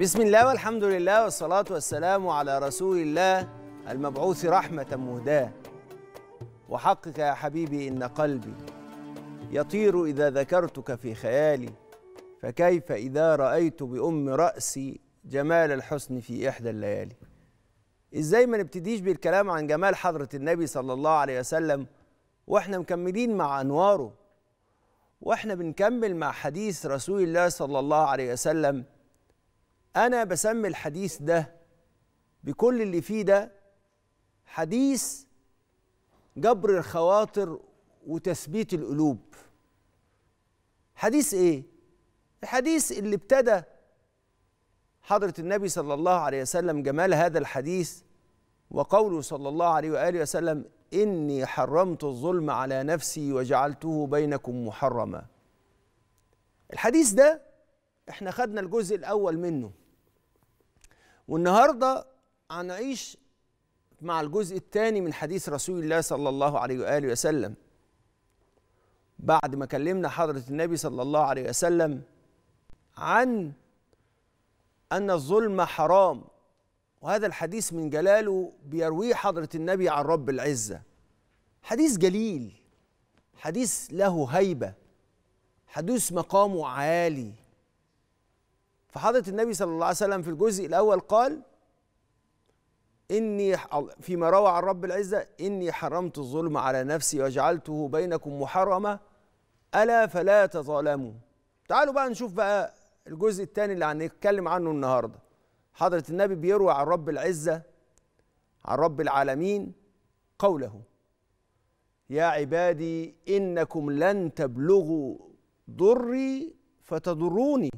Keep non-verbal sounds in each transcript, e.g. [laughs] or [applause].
بسم الله والحمد لله والصلاة والسلام على رسول الله المبعوث رحمة مهداة وحقك يا حبيبي إن قلبي يطير إذا ذكرتك في خيالي فكيف إذا رأيت بأم رأسي جمال الحسن في إحدى الليالي إزاي ما نبتديش بالكلام عن جمال حضرة النبي صلى الله عليه وسلم وإحنا مكملين مع أنواره واحنا بنكمل مع حديث رسول الله صلى الله عليه وسلم انا بسمي الحديث ده بكل اللي فيه ده حديث جبر الخواطر وتثبيت القلوب حديث ايه الحديث اللي ابتدى حضره النبي صلى الله عليه وسلم جمال هذا الحديث وقوله صلى الله عليه واله وسلم إني حرمت الظلم على نفسي وجعلته بينكم محرما الحديث ده احنا خدنا الجزء الأول منه والنهاردة هنعيش مع الجزء الثاني من حديث رسول الله صلى الله عليه وآله وسلم بعد ما كلمنا حضرة النبي صلى الله عليه وسلم عن أن الظلم حرام وهذا الحديث من جلاله بيرويه حضرة النبي عن رب العزة حديث جليل حديث له هيبة حديث مقامه عالي فحضرة النبي صلى الله عليه وسلم في الجزء الأول قال إني فيما روى عن رب العزة إني حرمت الظلم على نفسي وجعلته بينكم محرمة ألا فلا تظالموا تعالوا بقى نشوف بقى الجزء الثاني اللي هنتكلم عنه النهارده حضرة النبي بيروي عن رب العزة عن رب العالمين قوله يا عبادي إنكم لن تبلغوا ضري فتضروني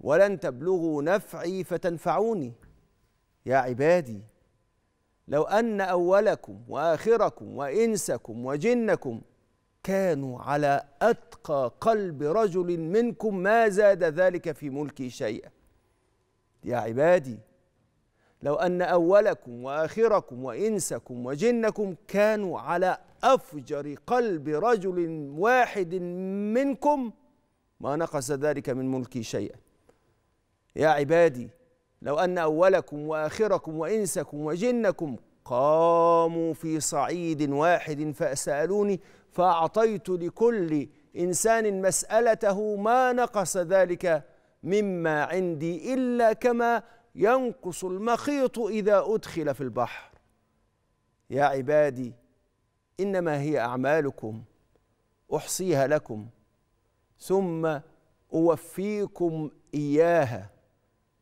ولن تبلغوا نفعي فتنفعوني يا عبادي لو أن أولكم وآخركم وإنسكم وجنكم كانوا على أتقى قلب رجل منكم ما زاد ذلك في ملكي شيئا يا عبادي لو ان اولكم واخركم وانسكم وجنكم كانوا على افجر قلب رجل واحد منكم ما نقص ذلك من ملكي شيئا يا عبادي لو ان اولكم واخركم وانسكم وجنكم قاموا في صعيد واحد فسالوني فاعطيت لكل انسان مسالته ما نقص ذلك مما عندي إلا كما ينقص المخيط إذا أدخل في البحر يا عبادي إنما هي أعمالكم أحصيها لكم ثم أوفيكم إياها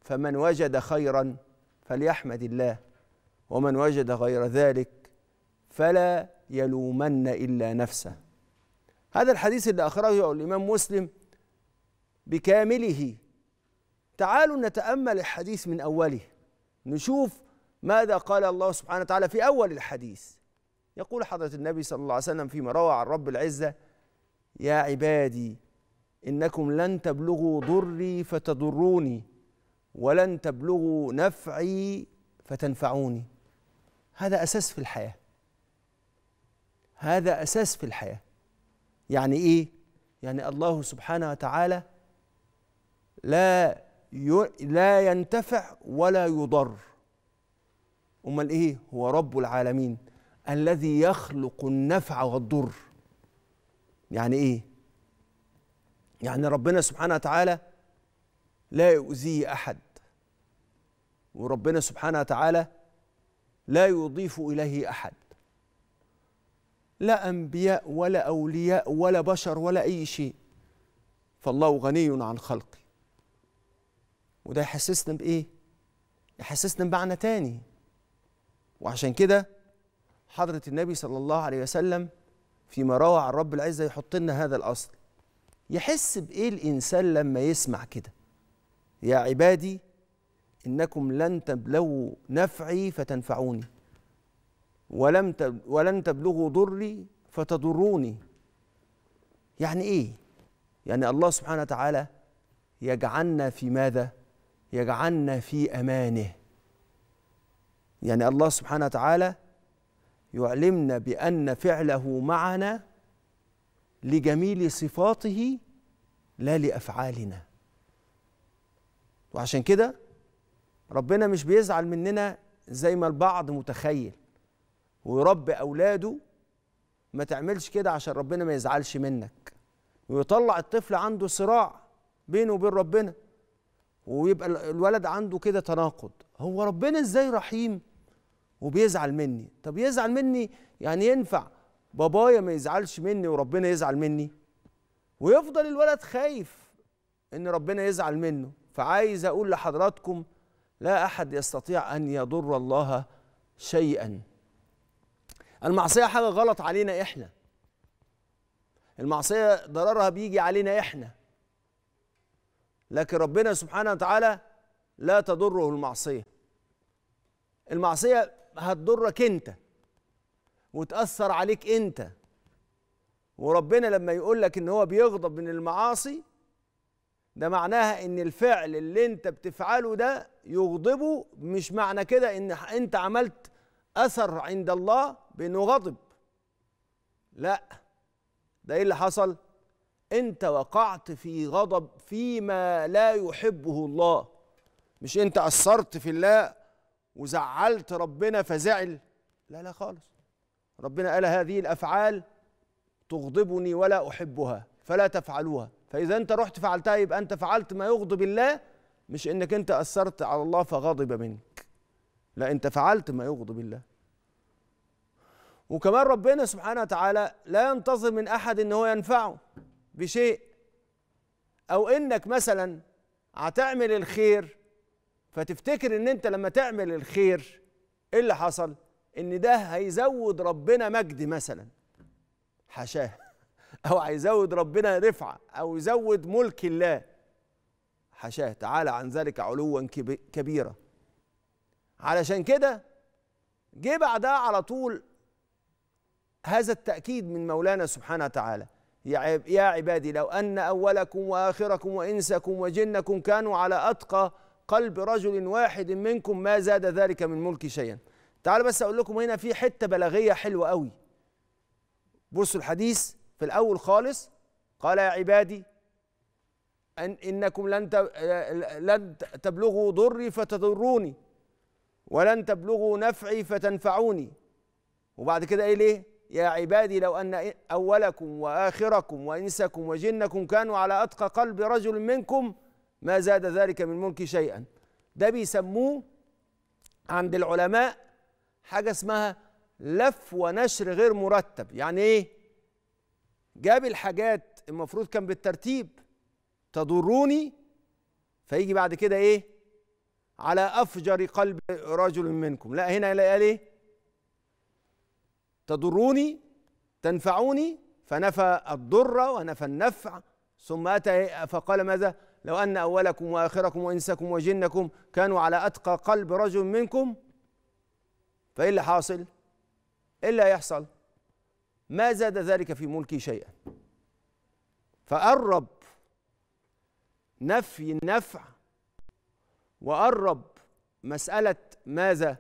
فمن وجد خيرا فليحمد الله ومن وجد غير ذلك فلا يلومن إلا نفسه هذا الحديث اللي أخرجه الإمام مسلم بكامله تعالوا نتامل الحديث من اوله نشوف ماذا قال الله سبحانه وتعالى في اول الحديث يقول حضره النبي صلى الله عليه وسلم فيما روى عن رب العزه يا عبادي انكم لن تبلغوا ضري فتضروني ولن تبلغوا نفعي فتنفعوني هذا اساس في الحياه هذا اساس في الحياه يعني ايه يعني الله سبحانه وتعالى لا لا ينتفع ولا يضر امال ايه هو رب العالمين الذي يخلق النفع والضر يعني ايه يعني ربنا سبحانه وتعالى لا يؤذيه احد وربنا سبحانه وتعالى لا يضيف اليه احد لا انبياء ولا اولياء ولا بشر ولا اي شيء فالله غني عن خلقه وده يحسسنا بايه يحسسنا بمعنى تاني وعشان كده حضرة النبي صلى الله عليه وسلم فيما روى عن رب العزة يحط لنا هذا الأصل يحس بإيه الإنسان لما يسمع كده يا عبادي إنكم لن تبلغوا نفعي فتنفعوني ولم تب ولن تبلغوا ضري فتضروني يعني إيه؟ يعني الله سبحانه وتعالى يجعلنا في ماذا؟ يجعلنا في امانه يعني الله سبحانه وتعالى يعلمنا بان فعله معنا لجميل صفاته لا لافعالنا وعشان كده ربنا مش بيزعل مننا زي ما البعض متخيل ويربي اولاده ما تعملش كده عشان ربنا ما يزعلش منك ويطلع الطفل عنده صراع بينه وبين ربنا ويبقى الولد عنده كده تناقض هو ربنا ازاي رحيم وبيزعل مني طب يزعل مني يعني ينفع بابايا ما يزعلش مني وربنا يزعل مني ويفضل الولد خايف ان ربنا يزعل منه فعايز اقول لحضراتكم لا احد يستطيع ان يضر الله شيئا المعصيه حاجه غلط علينا احنا المعصيه ضررها بيجي علينا احنا لكن ربنا سبحانه وتعالى لا تضره المعصية المعصية هتضرك انت وتأثر عليك انت وربنا لما يقول لك ان هو بيغضب من المعاصي ده معناها ان الفعل اللي انت بتفعله ده يغضبه مش معنى كده ان انت عملت اثر عند الله بانه غضب لا ده ايه اللي حصل انت وقعت في غضب فيما لا يحبه الله مش انت اثرت في الله وزعلت ربنا فزعل لا لا خالص ربنا قال هذه الافعال تغضبني ولا احبها فلا تفعلوها فاذا انت رحت فعلتها يبقى انت فعلت ما يغضب الله مش انك انت اثرت على الله فغضب منك لا انت فعلت ما يغضب الله وكمان ربنا سبحانه وتعالى لا ينتظر من احد ان هو ينفعه بشيء او انك مثلا هتعمل الخير فتفتكر ان انت لما تعمل الخير ايه اللي حصل ان ده هيزود ربنا مجد مثلا حشاه [laughs] او هيزود ربنا رفعه او يزود ملك الله حشاه تعالى عن ذلك علوا كبيرا علشان كده جه بعدها على طول هذا التأكيد من مولانا سبحانه وتعالى يا عبادي لو أن أولكم وآخركم وإنسكم وجنكم كانوا على أتقى قلب رجل واحد منكم ما زاد ذلك من ملكي شيئا تعال بس أقول لكم هنا في حتة بلاغية حلوة قوي بصوا الحديث في الأول خالص قال يا عبادي أن إنكم لن لن تبلغوا ضري فتضروني ولن تبلغوا نفعي فتنفعوني وبعد كده إيه ليه؟ يا عبادي لو أن أولكم وآخركم وإنسكم وجنكم كانوا على أتقى قلب رجل منكم ما زاد ذلك من ملك شيئا ده بيسموه عند العلماء حاجة اسمها لف ونشر غير مرتب يعني ايه جاب الحاجات المفروض كان بالترتيب تضروني فيجي بعد كده ايه على افجر قلب رجل منكم لا هنا قال ايه تضروني تنفعوني فنفى الضر ونفى النفع ثم أتى فقال ماذا لو أن أولكم وآخركم وإنسكم وجنكم كانوا على أتقى قلب رجل منكم فإيه اللي حاصل إيه اللي هيحصل ما زاد ذلك في ملكي شيئا فقرب نفي النفع وقرب مسألة ماذا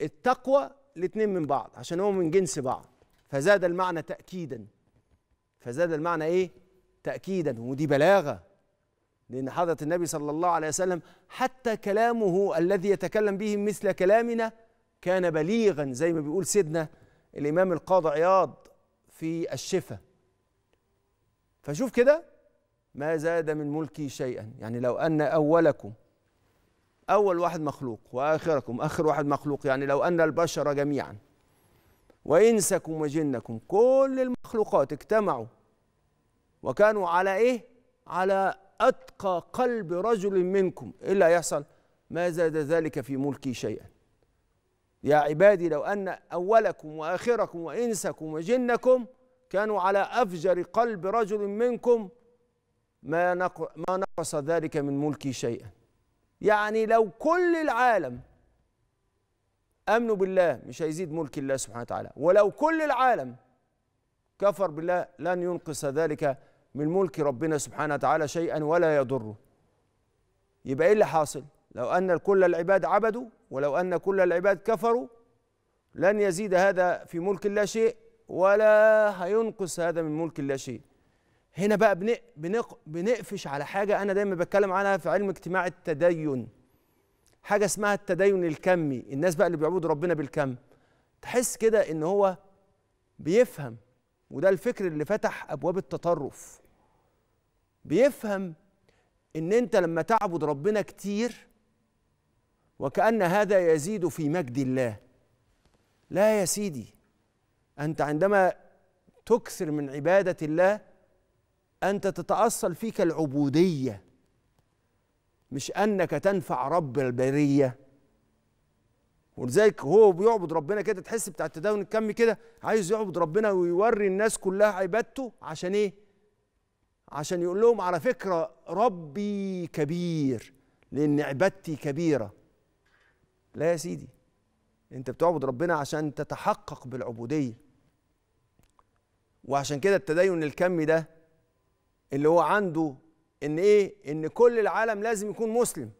التقوى الاثنين من بعض عشان هو من جنس بعض فزاد المعنى تأكيدا فزاد المعنى ايه تأكيدا ودي بلاغة لأن حضرة النبي صلى الله عليه وسلم حتى كلامه الذي يتكلم به مثل كلامنا كان بليغا زي ما بيقول سيدنا الإمام القاضي عياض في الشفة فشوف كده ما زاد من ملكي شيئا يعني لو أن أولكم أول واحد مخلوق وآخركم آخر واحد مخلوق يعني لو أن البشر جميعا وإنسكم وجنكم كل المخلوقات اجتمعوا وكانوا على إيه؟ على أتقى قلب رجل منكم إيه إلا يحصل ما زاد ذلك في ملكي شيئا يا عبادي لو أن أولكم وآخركم وإنسكم وجنكم كانوا على أفجر قلب رجل منكم ما نقص ذلك من ملكي شيئا يعني لو كل العالم امنوا بالله مش هيزيد ملك الله سبحانه وتعالى ولو كل العالم كفر بالله لن ينقص ذلك من ملك ربنا سبحانه وتعالى شيئا ولا يضره يبقى ايه اللي حاصل لو ان كل العباد عبدوا ولو ان كل العباد كفروا لن يزيد هذا في ملك الله شيء ولا هينقص هذا من ملك الله شيء هنا بقى بنق بنق بنقفش على حاجه انا دايما بتكلم عنها في علم اجتماع التدين حاجه اسمها التدين الكمي الناس بقى اللي بيعبدوا ربنا بالكم تحس كده ان هو بيفهم وده الفكر اللي فتح ابواب التطرف بيفهم ان انت لما تعبد ربنا كتير وكأن هذا يزيد في مجد الله لا يا سيدي انت عندما تكثر من عباده الله أنت تتأصل فيك العبودية مش أنك تنفع رب البرية ولذلك هو بيعبد ربنا كده تحس بتاع التداول الكمي كده عايز يعبد ربنا ويوري الناس كلها عبادته عشان ايه؟ عشان يقول لهم على فكره ربي كبير لان عبادتي كبيره. لا يا سيدي انت بتعبد ربنا عشان تتحقق بالعبوديه. وعشان كده التدين الكمي ده اللي هو عنده ان ايه ان كل العالم لازم يكون مسلم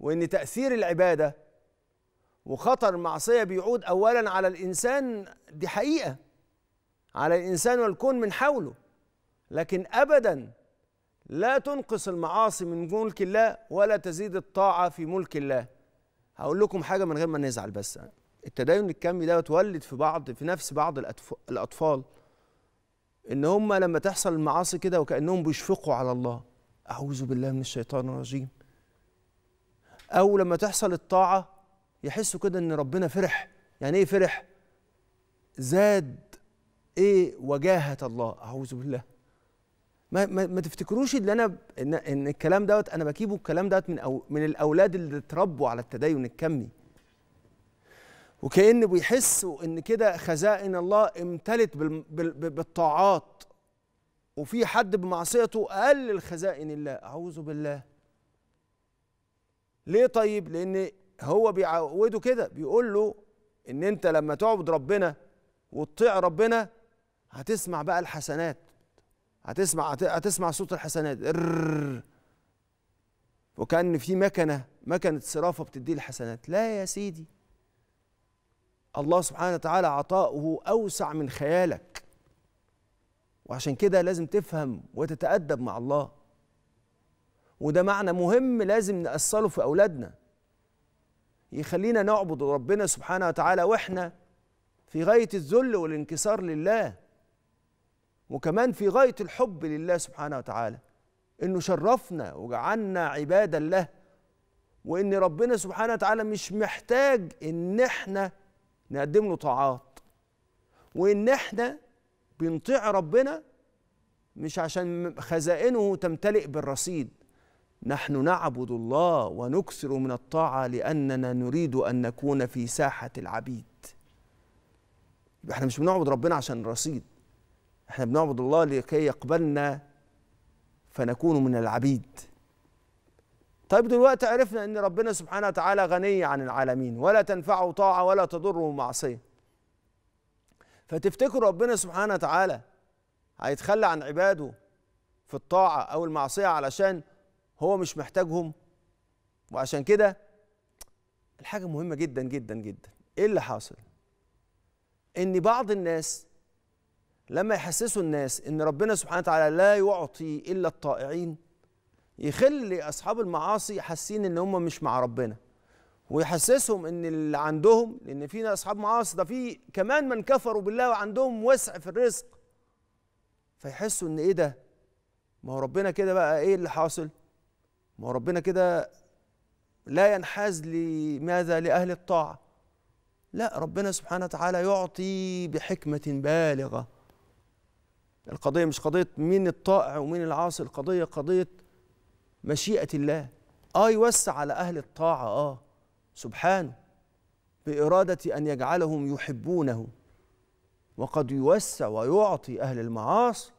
وان تاثير العباده وخطر المعصيه بيعود اولا على الانسان دي حقيقه على الانسان والكون من حوله لكن ابدا لا تنقص المعاصي من ملك الله ولا تزيد الطاعه في ملك الله هقول لكم حاجه من غير ما نزعل بس التدين الكمي ده اتولد في بعض في نفس بعض الاطفال ان هم لما تحصل المعاصي كده وكانهم بيشفقوا على الله اعوذ بالله من الشيطان الرجيم او لما تحصل الطاعه يحسوا كده ان ربنا فرح يعني ايه فرح زاد ايه وجاهه الله اعوذ بالله ما, ما, ما تفتكروش ان انا ان, إن الكلام دوت انا بجيبه الكلام دوت من أو من الاولاد اللي اتربوا على التدين الكمي وكأن بيحسوا إن كده خزائن الله امتلت بالطاعات وفي حد بمعصيته أقل خزائن الله أعوذ بالله ليه طيب لأن هو بيعوده كده بيقول له إن أنت لما تعبد ربنا وتطيع ربنا هتسمع بقى الحسنات هتسمع هتسمع صوت الحسنات وكأن في مكنة مكنة صرافة بتدي الحسنات لا يا سيدي الله سبحانه وتعالى عطاؤه أوسع من خيالك وعشان كده لازم تفهم وتتأدب مع الله وده معنى مهم لازم نأصله في أولادنا يخلينا نعبد ربنا سبحانه وتعالى وإحنا في غاية الذل والانكسار لله وكمان في غاية الحب لله سبحانه وتعالى إنه شرفنا وجعلنا عبادا له وإن ربنا سبحانه وتعالى مش محتاج إن إحنا نقدم له طاعات وإن إحنا بنطيع ربنا مش عشان خزائنه تمتلئ بالرصيد نحن نعبد الله ونكثر من الطاعة لأننا نريد أن نكون في ساحة العبيد احنا مش بنعبد ربنا عشان الرصيد احنا بنعبد الله لكي يقبلنا فنكون من العبيد طيب دلوقتي عرفنا ان ربنا سبحانه وتعالى غني عن العالمين ولا تنفعه طاعه ولا تضره معصيه فتفتكر ربنا سبحانه وتعالى هيتخلى عن عباده في الطاعه او المعصيه علشان هو مش محتاجهم وعشان كده الحاجه مهمه جدا جدا جدا ايه اللي حاصل ان بعض الناس لما يحسسوا الناس ان ربنا سبحانه وتعالى لا يعطي الا الطائعين يخلي اصحاب المعاصي حاسين ان هم مش مع ربنا ويحسسهم ان اللي عندهم لان فينا اصحاب معاصي ده في كمان من كفروا بالله وعندهم وسع في الرزق فيحسوا ان ايه ده ما هو ربنا كده بقى ايه اللي حاصل ما هو ربنا كده لا ينحاز لماذا لاهل الطاعه لا ربنا سبحانه وتعالى يعطي بحكمه بالغه القضيه مش قضيه مين الطائع ومين العاصي القضيه قضيه مشيئة الله آه يوسع على أهل الطاعة آه سبحانه بإرادة أن يجعلهم يحبونه وقد يوسع ويعطي أهل المعاصي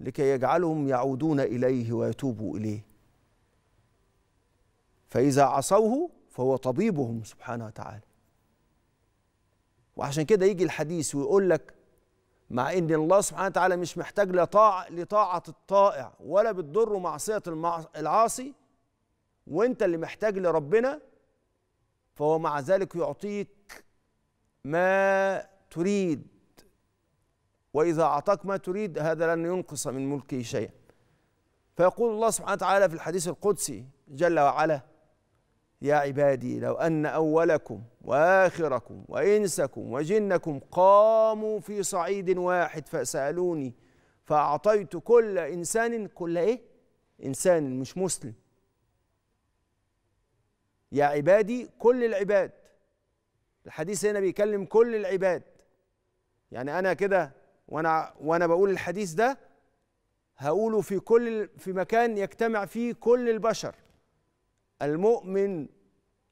لكي يجعلهم يعودون إليه ويتوبوا إليه فإذا عصوه فهو طبيبهم سبحانه وتعالى وعشان كده يجي الحديث ويقول لك مع ان الله سبحانه وتعالى مش محتاج لطاعة, لطاعة الطائع ولا بتضره معصية العاصي وانت اللي محتاج لربنا فهو مع ذلك يعطيك ما تريد واذا اعطاك ما تريد هذا لن ينقص من ملكه شيئا فيقول الله سبحانه وتعالى في الحديث القدسي جل وعلا يا عبادي لو ان اولكم واخركم وانسكم وجنكم قاموا في صعيد واحد فسالوني فاعطيت كل انسان كل ايه انسان مش مسلم يا عبادي كل العباد الحديث هنا بيكلم كل العباد يعني انا كده وانا وانا بقول الحديث ده هقوله في كل في مكان يجتمع فيه كل البشر المؤمن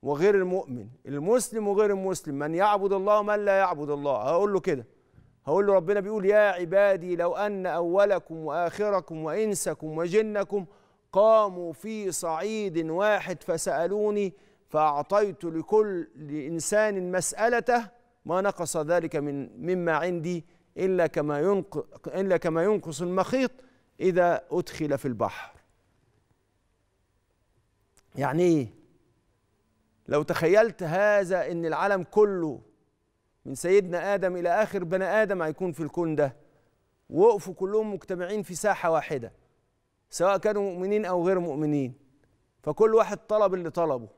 وغير المؤمن المسلم وغير المسلم من يعبد الله ومن لا يعبد الله هقول له كده هقول له ربنا بيقول يا عبادي لو أن أولكم وآخركم وإنسكم وجنكم قاموا في صعيد واحد فسألوني فأعطيت لكل إنسان مسألته ما نقص ذلك من مما عندي إلا كما ينقص إلا كما ينقص المخيط إذا أدخل في البحر يعني ايه لو تخيلت هذا ان العالم كله من سيدنا ادم الى اخر بني ادم هيكون في الكون ده وقفوا كلهم مجتمعين في ساحه واحده سواء كانوا مؤمنين او غير مؤمنين فكل واحد طلب اللي طلبه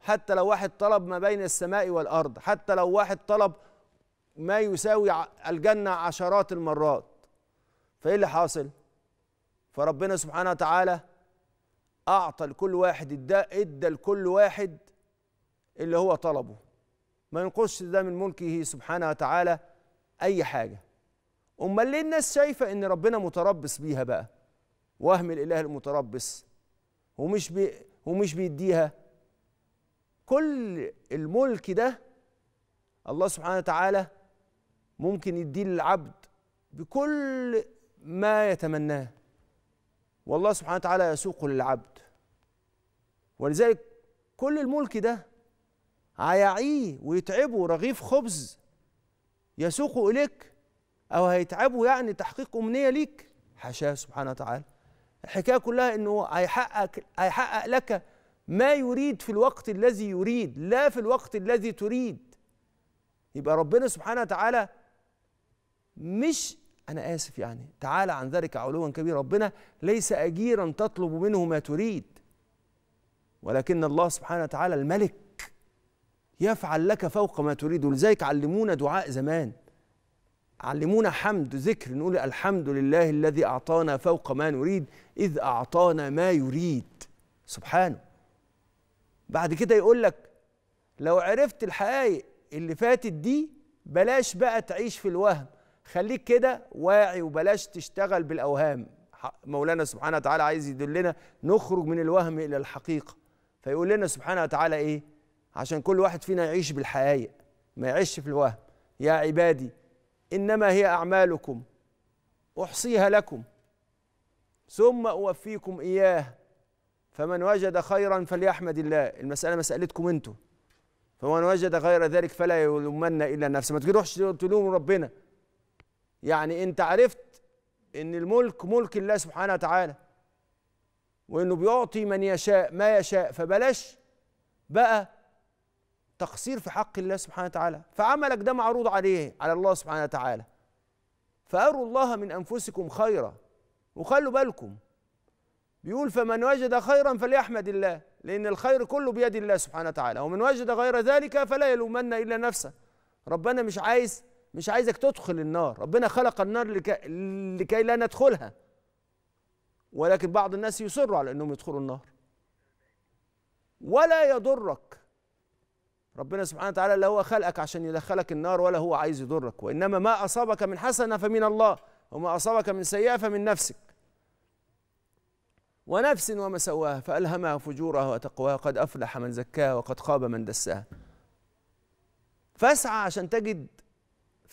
حتى لو واحد طلب ما بين السماء والارض حتى لو واحد طلب ما يساوي الجنه عشرات المرات فايه اللي حاصل فربنا سبحانه وتعالى أعطى لكل واحد ادى ادى لكل واحد اللي هو طلبه ما ينقصش ده من ملكه سبحانه وتعالى أي حاجة أمال ليه الناس شايفة إن ربنا متربص بيها بقى وهم الإله المتربص ومش بي ومش بيديها كل الملك ده الله سبحانه وتعالى ممكن يديه للعبد بكل ما يتمناه والله سبحانه وتعالى يسوق للعبد ولذلك كل الملك ده هيعيه ويتعبه رغيف خبز يسوقه إليك أو هيتعبه يعني تحقيق أمنية ليك حاشاه سبحانه وتعالى الحكاية كلها أنه هيحقق, هيحقق لك ما يريد في الوقت الذي يريد لا في الوقت الذي تريد يبقى ربنا سبحانه وتعالى مش أنا آسف يعني تعالى عن ذلك علوا كبيرا ربنا ليس أجيرا تطلب منه ما تريد ولكن الله سبحانه وتعالى الملك يفعل لك فوق ما تريد ولذلك علمونا دعاء زمان علمونا حمد ذكر نقول الحمد لله الذي أعطانا فوق ما نريد إذ أعطانا ما يريد سبحانه بعد كده يقول لك لو عرفت الحقائق اللي فاتت دي بلاش بقى تعيش في الوهم خليك كده واعي وبلاش تشتغل بالاوهام مولانا سبحانه وتعالى عايز يدلنا نخرج من الوهم الى الحقيقه فيقول لنا سبحانه وتعالى ايه عشان كل واحد فينا يعيش بالحقائق ما يعيش في الوهم يا عبادي انما هي اعمالكم احصيها لكم ثم اوفيكم اياه فمن وجد خيرا فليحمد الله المساله مسالتكم انتم فمن وجد غير ذلك فلا يلومن الا نفسه ما تروحش تلوم ربنا يعني انت عرفت ان الملك ملك الله سبحانه وتعالى وانه بيعطي من يشاء ما يشاء فبلاش بقى تقصير في حق الله سبحانه وتعالى فعملك ده معروض عليه على الله سبحانه وتعالى فاروا الله من انفسكم خيرا وخلوا بالكم بيقول فمن وجد خيرا فليحمد الله لان الخير كله بيد الله سبحانه وتعالى ومن وجد غير ذلك فلا يلومن الا نفسه ربنا مش عايز مش عايزك تدخل النار ربنا خلق النار لكي, لكي لا ندخلها ولكن بعض الناس يصروا على انهم يدخلوا النار ولا يضرك ربنا سبحانه وتعالى لا هو خلقك عشان يدخلك النار ولا هو عايز يضرك وانما ما اصابك من حسنه فمن الله وما اصابك من سيئه فمن نفسك ونفس وما سواها فالهمها فجورها وتقواها قد افلح من زكاها وقد خاب من دساها فاسعى عشان تجد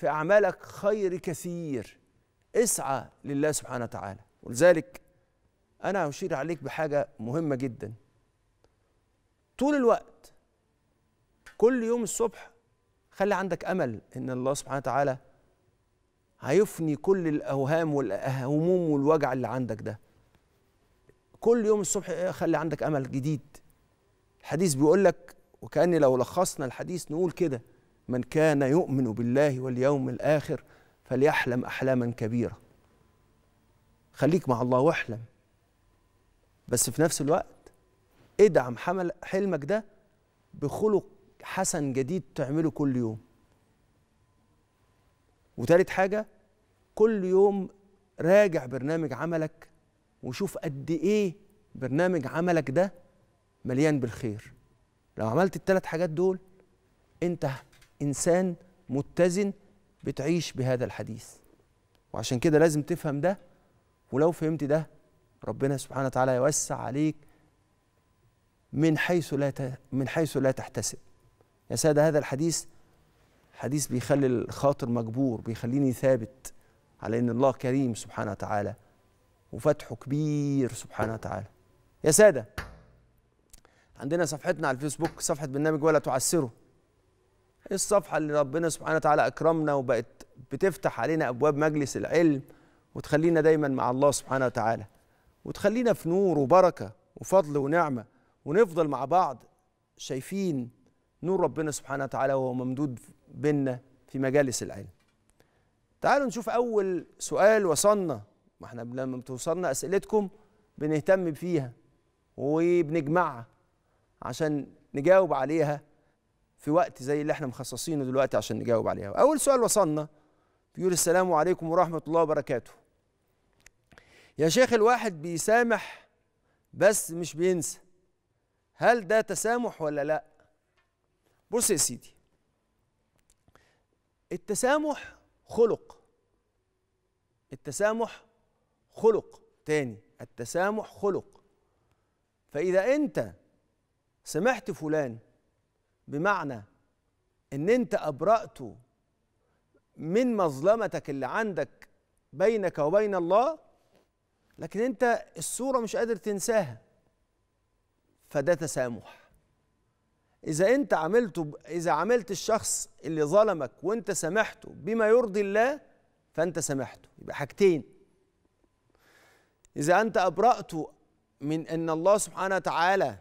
في أعمالك خير كثير اسعى لله سبحانه وتعالى ولذلك أنا أشير عليك بحاجة مهمة جدا طول الوقت كل يوم الصبح خلي عندك أمل إن الله سبحانه وتعالى هيفني كل الأوهام والهموم والوجع اللي عندك ده كل يوم الصبح خلي عندك أمل جديد الحديث بيقول لك وكأن لو لخصنا الحديث نقول كده من كان يؤمن بالله واليوم الآخر فليحلم أحلاما كبيرة خليك مع الله واحلم بس في نفس الوقت ادعم حمل حلمك ده بخلق حسن جديد تعمله كل يوم وتالت حاجة كل يوم راجع برنامج عملك وشوف قد ايه برنامج عملك ده مليان بالخير لو عملت التلات حاجات دول انت انسان متزن بتعيش بهذا الحديث وعشان كده لازم تفهم ده ولو فهمت ده ربنا سبحانه وتعالى يوسع عليك من حيث لا ت... من حيث لا تحتسب يا ساده هذا الحديث حديث بيخلي الخاطر مجبور بيخليني ثابت على ان الله كريم سبحانه وتعالى وفتحه كبير سبحانه وتعالى يا ساده عندنا صفحتنا على الفيسبوك صفحه برنامج ولا تعسره الصفحه اللي ربنا سبحانه وتعالى اكرمنا وبقت بتفتح علينا ابواب مجلس العلم وتخلينا دايما مع الله سبحانه وتعالى وتخلينا في نور وبركه وفضل ونعمه ونفضل مع بعض شايفين نور ربنا سبحانه وتعالى وهو ممدود بينا في مجالس العلم. تعالوا نشوف اول سؤال وصلنا ما احنا لما بتوصلنا اسئلتكم بنهتم فيها وبنجمعها عشان نجاوب عليها في وقت زي اللي احنا مخصصينه دلوقتي عشان نجاوب عليها اول سؤال وصلنا بيقول السلام عليكم ورحمه الله وبركاته يا شيخ الواحد بيسامح بس مش بينسى هل ده تسامح ولا لا بص يا سيدي التسامح خلق التسامح خلق تاني التسامح خلق فإذا أنت سمحت فلان بمعنى ان انت ابرأته من مظلمتك اللي عندك بينك وبين الله لكن انت الصورة مش قادر تنساها فده تسامح إذا أنت عملته إذا عملت الشخص اللي ظلمك وأنت سامحته بما يرضي الله فأنت سامحته يبقى حاجتين إذا أنت أبرأته من أن الله سبحانه وتعالى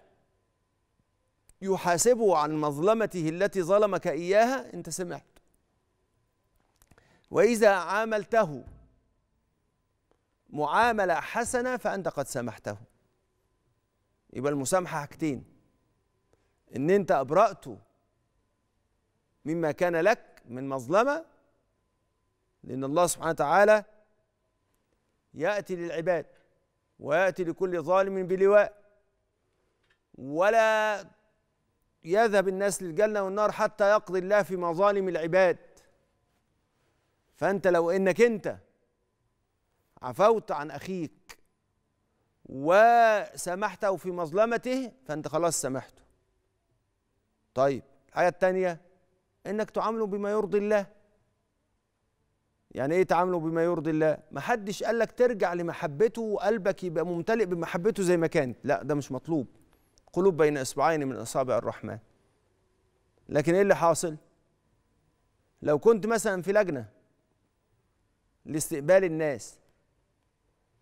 يحاسبه عن مظلمته التي ظلمك إياها أنت سمعت وإذا عاملته معاملة حسنة فأنت قد سامحته يبقى المسامحة حاجتين إن أنت أبرأته مما كان لك من مظلمة لأن الله سبحانه وتعالى يأتي للعباد ويأتي لكل ظالم بلواء ولا يذهب الناس للجنة والنار حتى يقضي الله في مظالم العباد فأنت لو إنك أنت عفوت عن أخيك وسامحته في مظلمته فأنت خلاص سامحته طيب الحاجة الثانية إنك تعامله بما يرضي الله يعني إيه تعامله بما يرضي الله ما حدش قال لك ترجع لمحبته وقلبك يبقى ممتلئ بمحبته زي ما كانت لا ده مش مطلوب قلوب بين اصبعين من اصابع الرحمن لكن ايه اللي حاصل لو كنت مثلا في لجنه لاستقبال الناس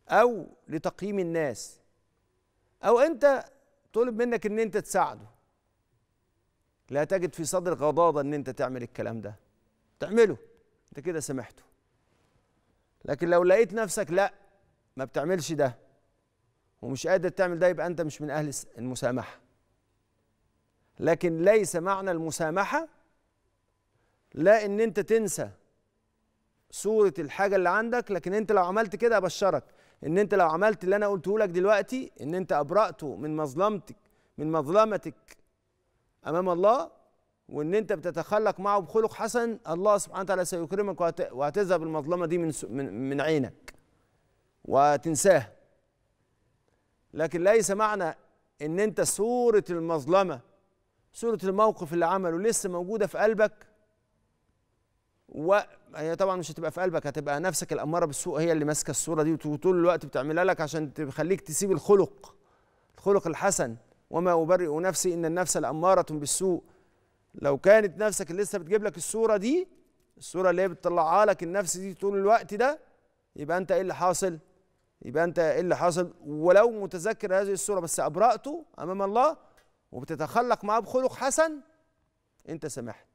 او لتقييم الناس او انت طلب منك ان انت تساعده لا تجد في صدرك غضاضه ان انت تعمل الكلام ده تعمله انت كده سامحته لكن لو لقيت نفسك لا ما بتعملش ده ومش قادر تعمل ده يبقى انت مش من اهل المسامحه لكن ليس معنى المسامحه لا ان انت تنسى صوره الحاجه اللي عندك لكن انت لو عملت كده ابشرك ان انت لو عملت اللي انا قلته لك دلوقتي ان انت ابرأته من مظلمتك من مظلمتك امام الله وان انت بتتخلق معه بخلق حسن الله سبحانه وتعالى سيكرمك وهتذهب المظلمه دي من من عينك وتنساها لكن ليس معنى ان انت صورة المظلمة صورة الموقف اللي عمله لسه موجودة في قلبك وهي طبعا مش هتبقى في قلبك هتبقى نفسك الاماره بالسوء هي اللي ماسكه الصوره دي وطول الوقت بتعملها لك عشان تخليك تسيب الخلق الخلق الحسن وما ابرئ نفسي ان النفس لاماره بالسوء لو كانت نفسك اللي لسه بتجيب لك الصوره دي الصوره اللي هي بتطلعها لك النفس دي طول الوقت ده يبقى انت ايه اللي حاصل يبقى انت ايه اللي حاصل ولو متذكر هذه الصوره بس ابراته امام الله وبتتخلق معاه بخلق حسن انت سمحت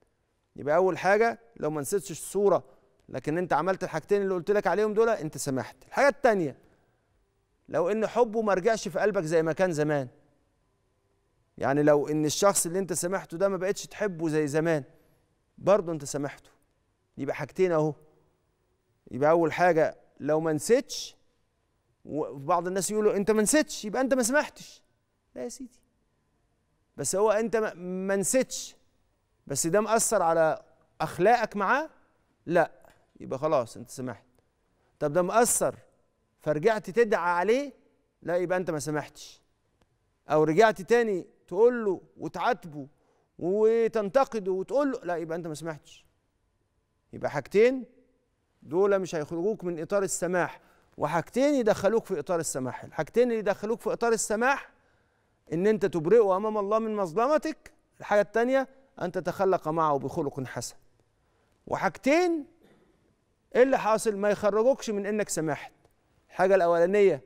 يبقى اول حاجه لو ما نسيتش الصوره لكن انت عملت الحاجتين اللي قلت لك عليهم دول انت سمحت الحاجه الثانيه لو ان حبه ما رجعش في قلبك زي ما كان زمان يعني لو ان الشخص اللي انت سامحته ده ما بقتش تحبه زي زمان برضه انت سامحته يبقى حاجتين اهو يبقى اول حاجه لو ما نسيتش وبعض الناس يقولوا انت ما نسيتش يبقى انت ما سمحتش لا يا سيدي بس هو انت ما نسيتش بس ده مأثر على اخلاقك معاه لا يبقى خلاص انت سمحت طب ده مأثر فرجعت تدعى عليه لا يبقى انت ما سمحتش او رجعت تاني تقول له وتعاتبه وتنتقده وتقول له لا يبقى انت ما سمحتش يبقى حاجتين دول مش هيخرجوك من اطار السماح وحاجتين يدخلوك في اطار السماح الحاجتين اللي يدخلوك في اطار السماح ان انت تبرئه امام الله من مظلمتك الحاجه الثانيه ان تتخلق معه بخلق حسن وحاجتين ايه اللي حاصل ما يخرجوكش من انك سمحت الحاجه الاولانيه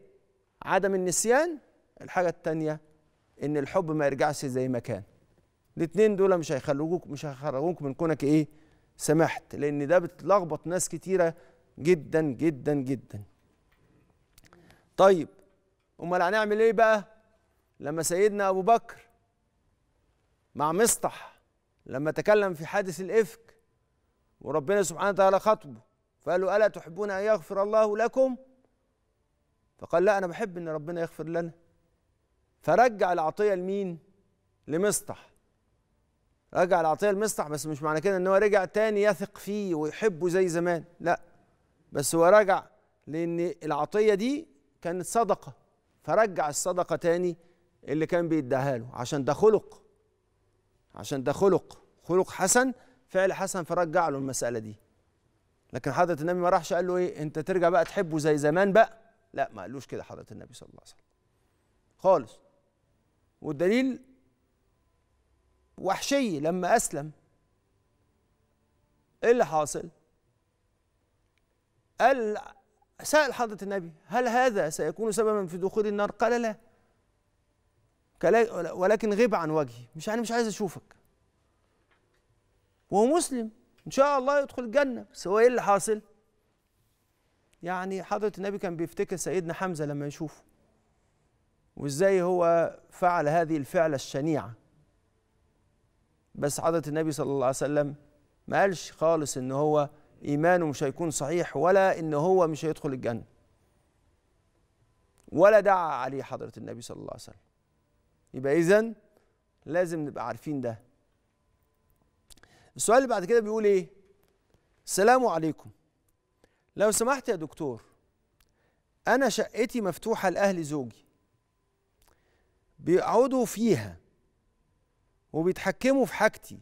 عدم النسيان الحاجه الثانيه ان الحب ما يرجعش زي ما كان الاثنين دول مش هيخرجوك مش هيخرجوك من كونك ايه سمحت لان ده بتلخبط ناس كتيره جدا جدا جدا طيب امال هنعمل ايه بقى لما سيدنا ابو بكر مع مصطح لما تكلم في حادث الافك وربنا سبحانه وتعالى خطبه فقال له الا تحبون ان يغفر الله لكم فقال لا انا بحب ان ربنا يغفر لنا فرجع العطيه لمين لمصطح رجع العطيه لمصطح بس مش معنى كده ان هو رجع تاني يثق فيه ويحبه زي زمان لا بس هو رجع لان العطيه دي كانت صدقة فرجع الصدقة تاني اللي كان بيديها له عشان ده خلق عشان ده خلق خلق حسن فعل حسن فرجع له المسألة دي لكن حضرة النبي ما راحش قال له ايه انت ترجع بقى تحبه زي زمان بقى لا ما قالوش كده حضرة النبي صلى الله عليه وسلم خالص والدليل وحشي لما أسلم ايه اللي حاصل؟ قال سأل حضرة النبي هل هذا سيكون سببا في دخول النار قال لا ولكن غب عن وجهي مش أنا مش عايز أشوفك وهو مسلم إن شاء الله يدخل الجنة بس هو إيه اللي حاصل يعني حضرة النبي كان بيفتكر سيدنا حمزة لما يشوفه وإزاي هو فعل هذه الفعلة الشنيعة بس حضرة النبي صلى الله عليه وسلم ما قالش خالص إن هو ايمانه مش هيكون صحيح ولا ان هو مش هيدخل الجنه ولا دعا عليه حضره النبي صلى الله عليه وسلم يبقى اذا لازم نبقى عارفين ده السؤال اللي بعد كده بيقول ايه السلام عليكم لو سمحت يا دكتور انا شقتي مفتوحه لاهل زوجي بيقعدوا فيها وبيتحكموا في حاجتي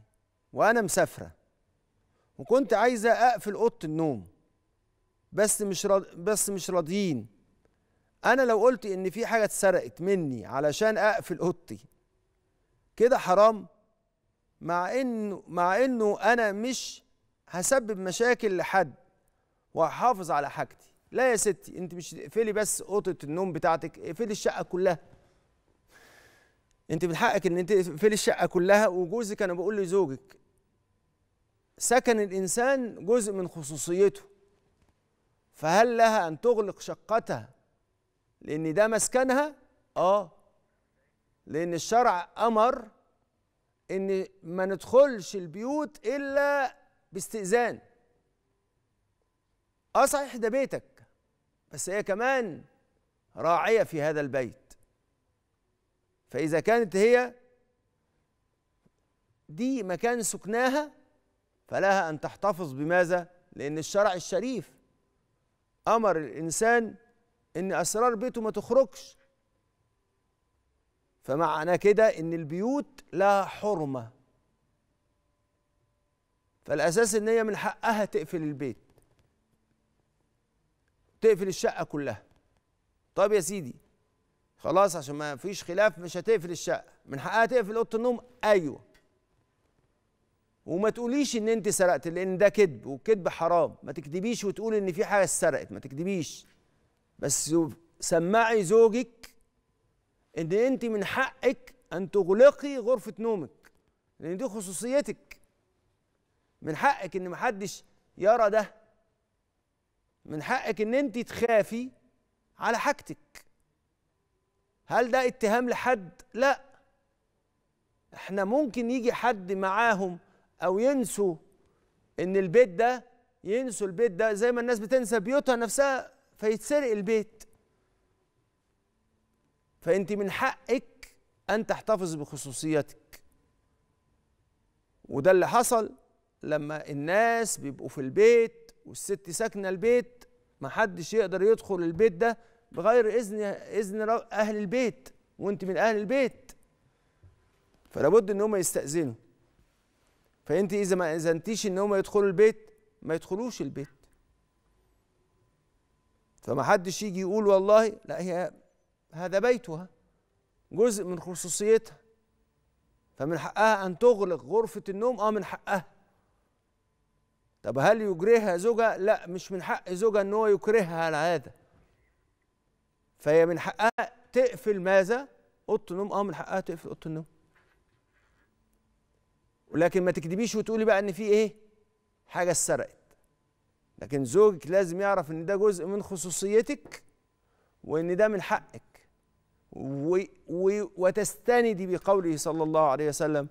وانا مسافره وكنت عايزه اقفل اوضه النوم بس مش رض... بس مش راضيين انا لو قلت ان في حاجه اتسرقت مني علشان اقفل اوضتي كده حرام مع انه مع انه انا مش هسبب مشاكل لحد وهحافظ على حاجتي لا يا ستي انت مش تقفلي بس اوضه النوم بتاعتك اقفلي الشقه كلها انت من حقك ان انت تقفلي الشقه كلها وجوزك انا بقول لزوجك سكن الإنسان جزء من خصوصيته فهل لها أن تغلق شقتها لأن ده مسكنها؟ آه لأن الشرع أمر إن ما ندخلش البيوت إلا باستئذان آه صحيح ده بيتك بس هي كمان راعية في هذا البيت فإذا كانت هي دي مكان سكناها فلها أن تحتفظ بماذا؟ لأن الشرع الشريف أمر الإنسان إن أسرار بيته ما تخرجش فمعنى كده إن البيوت لها حرمة فالأساس إن هي من حقها تقفل البيت تقفل الشقة كلها طب يا سيدي خلاص عشان ما فيش خلاف مش هتقفل الشقة من حقها تقفل أوضة النوم أيوه وما تقوليش ان انت سرقت لان ده كذب والكذب حرام ما تكذبيش وتقول ان في حاجه اتسرقت ما تكذبيش بس سمعي زوجك ان انت من حقك ان تغلقي غرفه نومك لان دي خصوصيتك من حقك ان محدش يرى ده من حقك ان انت تخافي على حاجتك هل ده اتهام لحد لا احنا ممكن يجي حد معاهم او ينسوا ان البيت ده ينسوا البيت ده زي ما الناس بتنسى بيوتها نفسها فيتسرق البيت فانت من حقك ان تحتفظ بخصوصيتك وده اللي حصل لما الناس بيبقوا في البيت والست ساكنه البيت محدش يقدر يدخل البيت ده بغير اذن اذن اهل البيت وانت من اهل البيت فلابد ان هم يستاذنوا فانت اذا ما اذنتيش ان هم يدخلوا البيت ما يدخلوش البيت فما حدش يجي يقول والله لا هي هذا بيتها جزء من خصوصيتها فمن حقها ان تغلق غرفه النوم اه من حقها طب هل يجريها زوجها لا مش من حق زوجها ان هو يكرهها على هذا فهي من حقها تقفل ماذا اوضه النوم اه من حقها تقفل اوضه النوم ولكن ما تكذبيش وتقولي بقى ان في ايه حاجه اتسرقت لكن زوجك لازم يعرف ان ده جزء من خصوصيتك وان ده من حقك و و وتستندي بقوله صلى الله عليه وسلم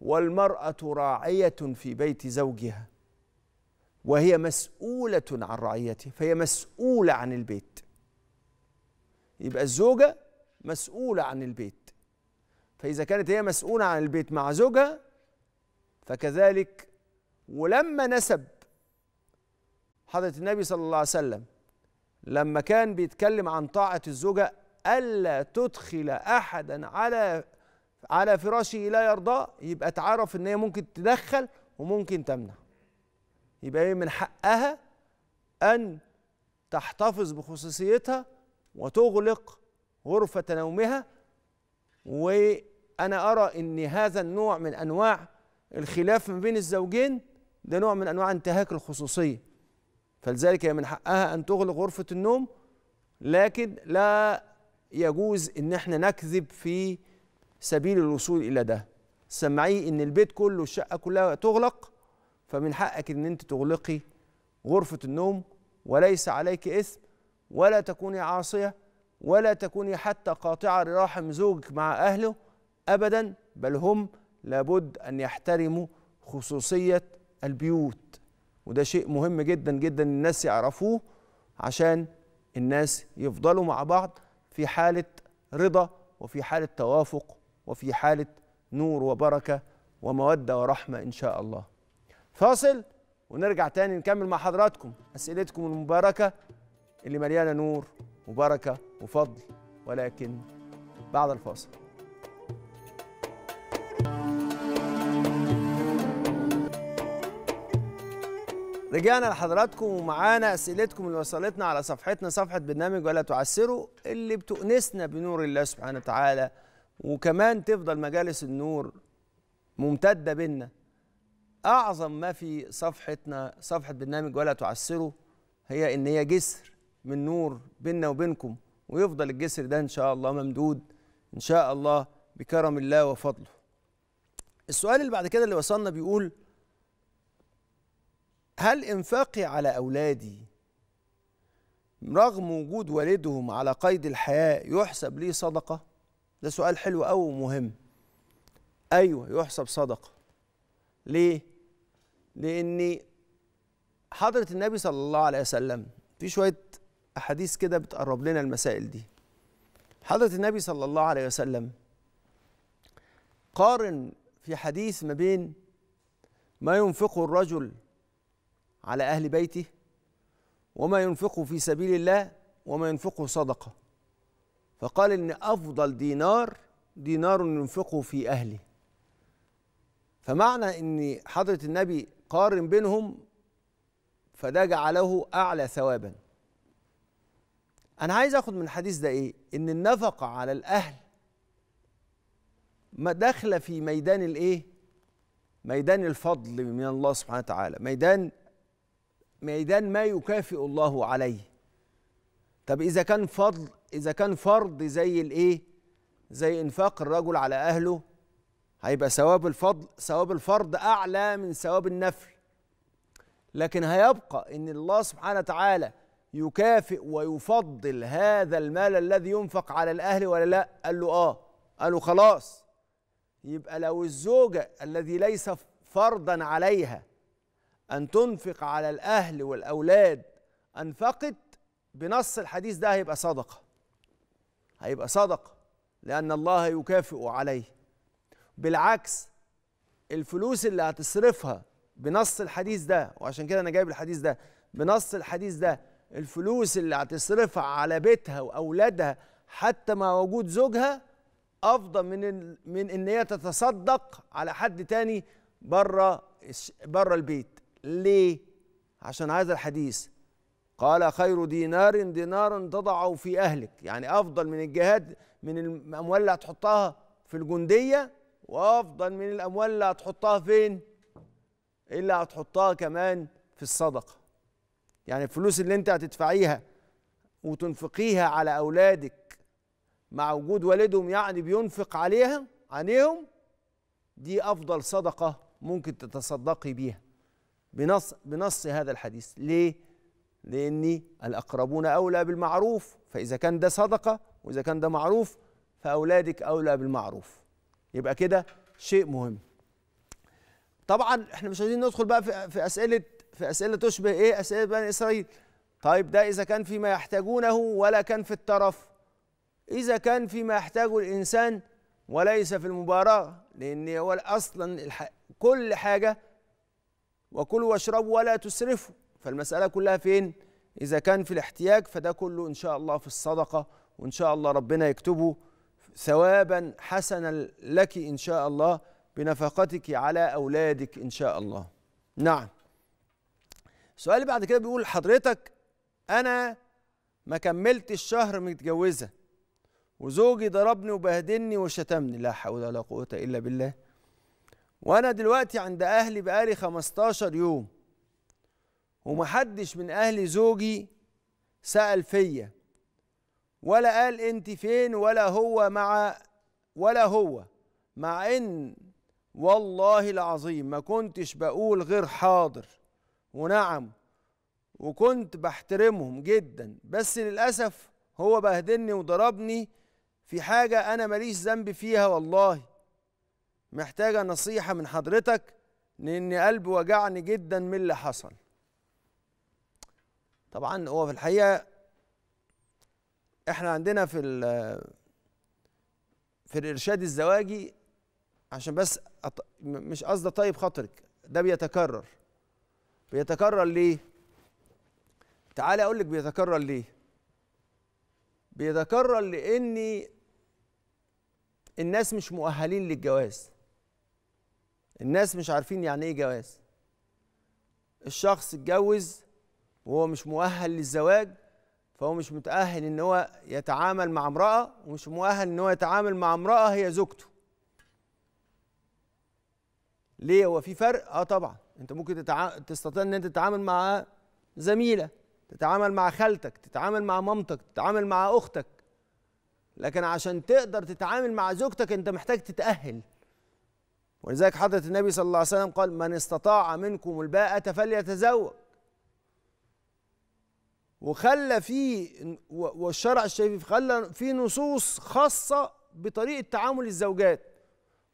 والمراه راعيه في بيت زوجها وهي مسؤوله عن رعيته فهي مسؤوله عن البيت يبقى الزوجه مسؤوله عن البيت فاذا كانت هي مسؤوله عن البيت مع زوجها فكذلك ولما نسب حضرة النبي صلى الله عليه وسلم لما كان بيتكلم عن طاعة الزوجة ألا تدخل أحدا على على فراشه لا يرضاه يبقى اتعرف إن هي ممكن تدخل وممكن تمنع يبقى هي من حقها أن تحتفظ بخصوصيتها وتغلق غرفة نومها وأنا أرى إن هذا النوع من أنواع الخلاف ما بين الزوجين ده نوع من انواع انتهاك الخصوصيه فلذلك هي من حقها ان تغلق غرفه النوم لكن لا يجوز ان احنا نكذب في سبيل الوصول الى ده سمعي ان البيت كله الشقه كلها تغلق فمن حقك ان انت تغلقي غرفه النوم وليس عليك اثم ولا تكوني عاصيه ولا تكوني حتى قاطعه لرحم زوجك مع اهله ابدا بل هم لابد أن يحترموا خصوصية البيوت وده شيء مهم جدا جدا الناس يعرفوه عشان الناس يفضلوا مع بعض في حالة رضا وفي حالة توافق وفي حالة نور وبركة ومودة ورحمة إن شاء الله فاصل ونرجع تاني نكمل مع حضراتكم أسئلتكم المباركة اللي مليانة نور وبركة وفضل ولكن بعد الفاصل رجعنا لحضراتكم ومعانا اسئلتكم اللي وصلتنا على صفحتنا صفحه برنامج ولا تعسروا اللي بتؤنسنا بنور الله سبحانه وتعالى وكمان تفضل مجالس النور ممتده بينا اعظم ما في صفحتنا صفحه برنامج ولا تعسروا هي ان هي جسر من نور بيننا وبينكم ويفضل الجسر ده ان شاء الله ممدود ان شاء الله بكرم الله وفضله السؤال اللي بعد كده اللي وصلنا بيقول هل انفاقي على اولادي رغم وجود والدهم على قيد الحياه يحسب لي صدقه ده سؤال حلو قوي ومهم ايوه يحسب صدقه ليه لاني حضره النبي صلى الله عليه وسلم في شويه احاديث كده بتقرب لنا المسائل دي حضره النبي صلى الله عليه وسلم قارن في حديث ما بين ما ينفقه الرجل على أهل بيته وما ينفقه في سبيل الله وما ينفقه صدقة فقال إن أفضل دينار دينار ينفقه في أهله فمعنى إن حضرة النبي قارن بينهم فده جعله أعلى ثوابا أنا عايز أخد من الحديث ده إيه؟ إن النفقة على الأهل ما داخلة في ميدان الإيه؟ ميدان الفضل من الله سبحانه وتعالى ميدان ميدان ما يكافئ الله عليه طب اذا كان فضل اذا كان فرض زي الايه زي انفاق الرجل على اهله هيبقى ثواب الفضل ثواب الفرض اعلى من ثواب النفل لكن هيبقى ان الله سبحانه وتعالى يكافئ ويفضل هذا المال الذي ينفق على الاهل ولا لا قال له اه قال له خلاص يبقى لو الزوجه الذي ليس فرضا عليها أن تنفق على الأهل والأولاد أنفقت بنص الحديث ده هيبقى صدقة هيبقى صدقة لأن الله يكافئ عليه بالعكس الفلوس اللي هتصرفها بنص الحديث ده وعشان كده أنا جايب الحديث ده بنص الحديث ده الفلوس اللي هتصرفها على بيتها وأولادها حتى مع وجود زوجها افضل من من ان هي تتصدق على حد تاني بره بره البيت ليه عشان هذا الحديث قال خير دينار دينار تضعه في أهلك يعني أفضل من الجهاد من الأموال اللي هتحطها في الجندية وأفضل من الأموال اللي هتحطها فين اللي هتحطها كمان في الصدقة يعني الفلوس اللي انت هتدفعيها وتنفقيها على أولادك مع وجود والدهم يعني بينفق عليها عليهم دي أفضل صدقة ممكن تتصدقي بيها بنص بنص هذا الحديث ليه لأن الأقربون أولى بالمعروف فإذا كان ده صدقة وإذا كان ده معروف فأولادك أولى بالمعروف يبقى كده شيء مهم طبعا احنا مش عايزين ندخل بقى في, في أسئلة في أسئلة تشبه إيه أسئلة بني إسرائيل طيب ده إذا كان فيما يحتاجونه ولا كان في الترف إذا كان فيما يحتاجه الإنسان وليس في المباراة لأن هو أصلا كل حاجة وكلوا واشربوا ولا تسرفوا فالمسألة كلها فين؟ إذا كان في الاحتياج فده كله إن شاء الله في الصدقة وإن شاء الله ربنا يكتبه ثوابا حسنا لك إن شاء الله بنفقتك على أولادك إن شاء الله نعم سؤالي بعد كده بيقول حضرتك أنا ما كملت الشهر متجوزة وزوجي ضربني وبهدلني وشتمني لا حول ولا قوة إلا بالله وانا دلوقتي عند اهلي بقالي 15 يوم ومحدش من اهلي زوجي سال فيا ولا قال انت فين ولا هو مع ولا هو مع ان والله العظيم ما كنتش بقول غير حاضر ونعم وكنت بحترمهم جدا بس للاسف هو بهدلني وضربني في حاجه انا ماليش ذنب فيها والله محتاجه نصيحه من حضرتك لان قلبي وجعني جدا من اللي حصل طبعا هو في الحقيقه احنا عندنا في في الارشاد الزواجي عشان بس أط... مش قصدي طيب خاطرك ده بيتكرر بيتكرر ليه تعالى اقول لك بيتكرر ليه بيتكرر لأني الناس مش مؤهلين للجواز الناس مش عارفين يعني ايه جواز الشخص اتجوز وهو مش مؤهل للزواج فهو مش متأهل ان هو يتعامل مع امرأة ومش مؤهل ان هو يتعامل مع امرأة هي زوجته ليه هو في فرق اه طبعا انت ممكن تتع... تستطيع ان انت تتعامل مع زميلة تتعامل مع خالتك تتعامل مع مامتك تتعامل مع اختك لكن عشان تقدر تتعامل مع زوجتك انت محتاج تتأهل ولذلك حضرة النبي صلى الله عليه وسلم قال من استطاع منكم الباءة فليتزوج وخلى فيه والشرع الشريف خلى فيه نصوص خاصة بطريقة تعامل الزوجات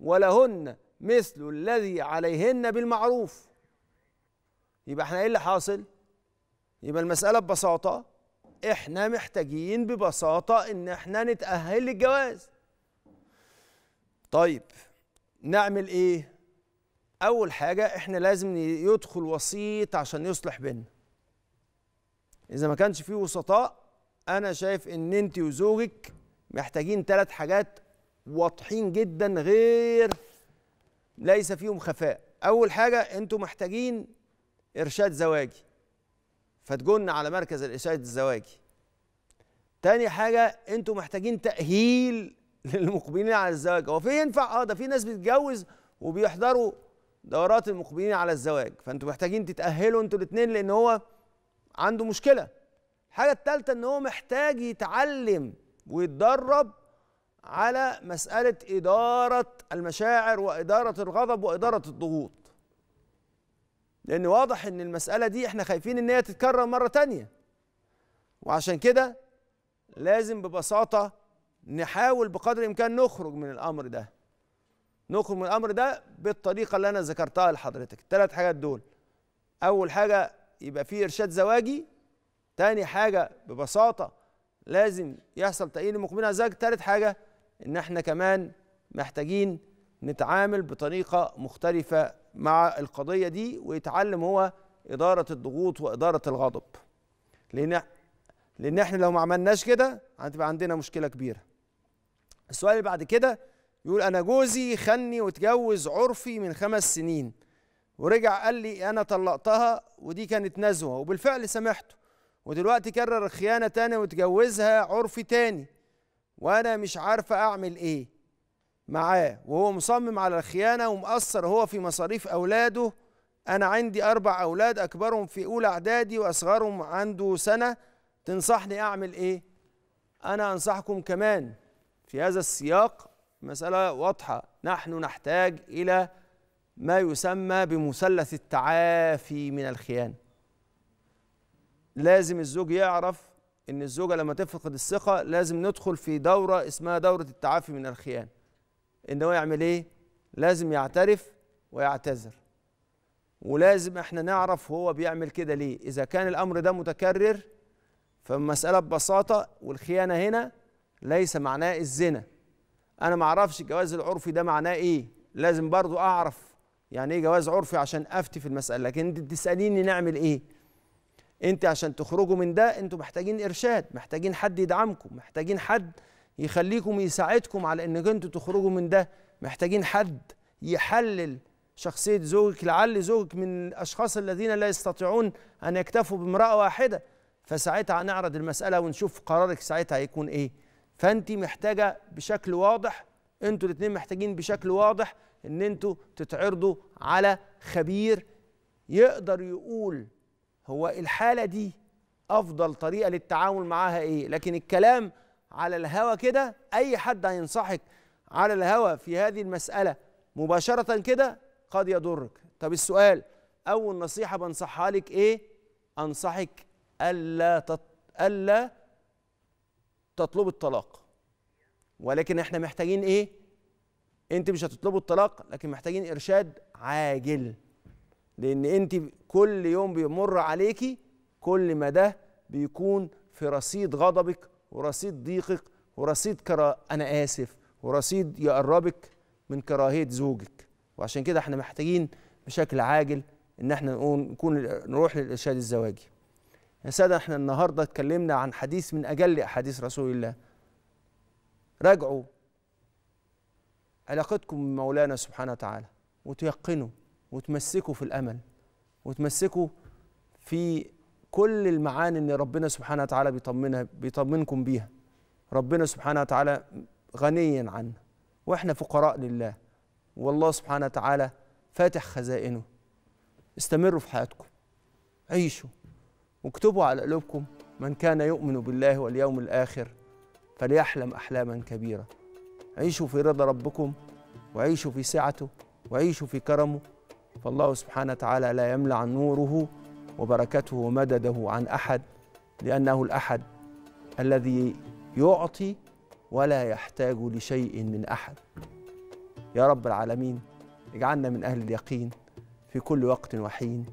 ولهن مثل الذي عليهن بالمعروف يبقى احنا ايه اللي حاصل يبقى المسألة ببساطة احنا محتاجين ببساطة ان احنا نتأهل للجواز طيب نعمل ايه اول حاجه احنا لازم يدخل وسيط عشان يصلح بيننا اذا ما كانش فيه وسطاء انا شايف ان انت وزوجك محتاجين ثلاث حاجات واضحين جدا غير ليس فيهم خفاء اول حاجه انتوا محتاجين ارشاد زواجي فتجن على مركز الارشاد الزواجي تاني حاجه انتوا محتاجين تاهيل للمقبلين على الزواج هو في ينفع اه ده في ناس بتتجوز وبيحضروا دورات المقبلين على الزواج فانتوا محتاجين تتاهلوا انتوا الاثنين لان هو عنده مشكله الحاجه الثالثه ان هو محتاج يتعلم ويتدرب على مساله اداره المشاعر واداره الغضب واداره الضغوط لان واضح ان المساله دي احنا خايفين ان هي تتكرر مره تانية وعشان كده لازم ببساطه نحاول بقدر الامكان نخرج من الامر ده نخرج من الامر ده بالطريقه اللي انا ذكرتها لحضرتك الثلاث حاجات دول اول حاجه يبقى في ارشاد زواجي تاني حاجه ببساطه لازم يحصل تأيين المقيمين على الزواج ثالث حاجه ان احنا كمان محتاجين نتعامل بطريقه مختلفه مع القضيه دي ويتعلم هو اداره الضغوط واداره الغضب لان لان احنا لو ما عملناش كده هتبقى عندنا مشكله كبيره السؤال اللي بعد كده يقول انا جوزي خني واتجوز عرفي من خمس سنين ورجع قال لي انا طلقتها ودي كانت نزوه وبالفعل سامحته ودلوقتي كرر الخيانه تاني واتجوزها عرفي تاني وانا مش عارفه اعمل ايه معاه وهو مصمم على الخيانه ومقصر هو في مصاريف اولاده انا عندي اربع اولاد اكبرهم في اولى اعدادي واصغرهم عنده سنه تنصحني اعمل ايه انا انصحكم كمان في هذا السياق مسألة واضحة نحن نحتاج إلى ما يسمى بمثلث التعافي من الخيانة لازم الزوج يعرف إن الزوجة لما تفقد الثقة لازم ندخل في دورة اسمها دورة التعافي من الخيانة إن هو يعمل إيه؟ لازم يعترف ويعتذر ولازم احنا نعرف هو بيعمل كده ليه إذا كان الأمر ده متكرر فالمسألة ببساطة والخيانة هنا ليس معناه الزنا انا ما اعرفش الجواز العرفي ده معناه ايه لازم برضو اعرف يعني ايه جواز عرفي عشان افتي في المساله لكن انت بتساليني نعمل ايه انت عشان تخرجوا من ده انتوا محتاجين ارشاد محتاجين حد يدعمكم محتاجين حد يخليكم يساعدكم على انك انتوا تخرجوا من ده محتاجين حد يحلل شخصيه زوجك لعل زوجك من الاشخاص الذين لا يستطيعون ان يكتفوا بامراه واحده فساعتها هنعرض المساله ونشوف قرارك ساعتها هيكون ايه فانت محتاجه بشكل واضح انتوا الاثنين محتاجين بشكل واضح ان انتوا تتعرضوا على خبير يقدر يقول هو الحاله دي افضل طريقه للتعامل معاها ايه لكن الكلام على الهوا كده اي حد هينصحك على الهوا في هذه المساله مباشره كده قد يضرك طب السؤال اول نصيحه بنصحها لك ايه انصحك الا تط... الا تطلب الطلاق ولكن احنا محتاجين ايه انت مش هتطلبوا الطلاق لكن محتاجين ارشاد عاجل لان انت كل يوم بيمر عليكي كل ما ده بيكون في رصيد غضبك ورصيد ضيقك ورصيد كرا انا اسف ورصيد يقربك من كراهيه زوجك وعشان كده احنا محتاجين بشكل عاجل ان احنا نقول نكون نروح للارشاد الزواجي يا سادة احنا النهاردة اتكلمنا عن حديث من أجل أحاديث رسول الله راجعوا علاقتكم بمولانا سبحانه وتعالى وتيقنوا وتمسكوا في الأمل وتمسكوا في كل المعاني اللي ربنا سبحانه وتعالى بيطمنها بيطمنكم بيها ربنا سبحانه وتعالى غنيا عنا واحنا فقراء لله والله سبحانه وتعالى فاتح خزائنه استمروا في حياتكم عيشوا واكتبوا على قلوبكم من كان يؤمن بالله واليوم الآخر فليحلم أحلاما كبيرة عيشوا في رضا ربكم وعيشوا في سعته وعيشوا في كرمه فالله سبحانه وتعالى لا يملع نوره وبركته ومدده عن أحد لأنه الأحد الذي يعطي ولا يحتاج لشيء من أحد يا رب العالمين اجعلنا من أهل اليقين في كل وقت وحين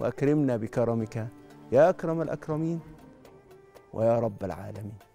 وأكرمنا بكرمك يا أكرم الأكرمين ويا رب العالمين